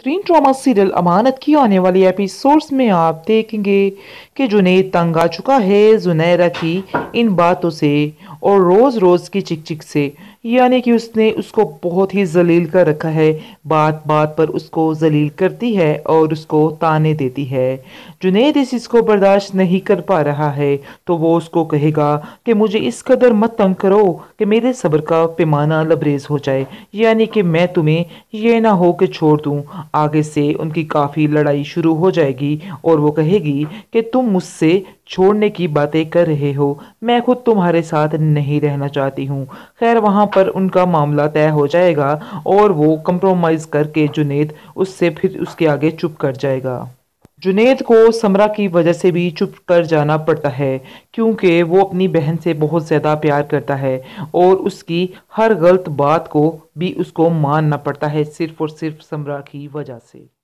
بہترین drama serial امانت کی آنے والی ایپیسوڈز میں آپ دیکھیں گے کہ جنید تنگ آ چکا ہے زنیرہ کی ان باتوں سے اور روز روز کی چک چک سے یعنی کہ اس نے اس کو بہت ہی ذلیل کر رکھا ہے بات بات پر اس کو ذلیل کرتی ہے اور اس کو تانے دیتی ہے جنید اس چیز کو برداشت نہیں کر پا رہا ہے تو وہ اس کو کہے گا کہ مجھے اس قدر مت تنگ کرو کہ میرے صبر کا پیمانہ لبریز ہو جائے یعنی کہ میں تمہیں یہ نہ ہو کہ چھوڑ دوں آگے سے ان کی کافی لڑائی شروع ہو جائے گی اور وہ کہے گی کہ تم مجھ سے چھوڑنے کی باتیں کر رہے ہو میں خود تمہارے ساتھ نہیں رہنا چاہتی ہوں خیر وہاں پر ان کا معاملہ طے ہو جائے گا اور وہ کمپرومائز کر کے جنید اس سے پھر اس کے آگے چپ کر جائے گا جنید کو سمرا کی وجہ سے بھی چپ کر جانا پڑتا ہے کیونکہ وہ اپنی بہن سے بہت زیادہ پیار کرتا ہے اور اس کی ہر غلط بات کو بھی اس کو ماننا پڑتا ہے صرف اور صرف سمرہ کی وجہ سے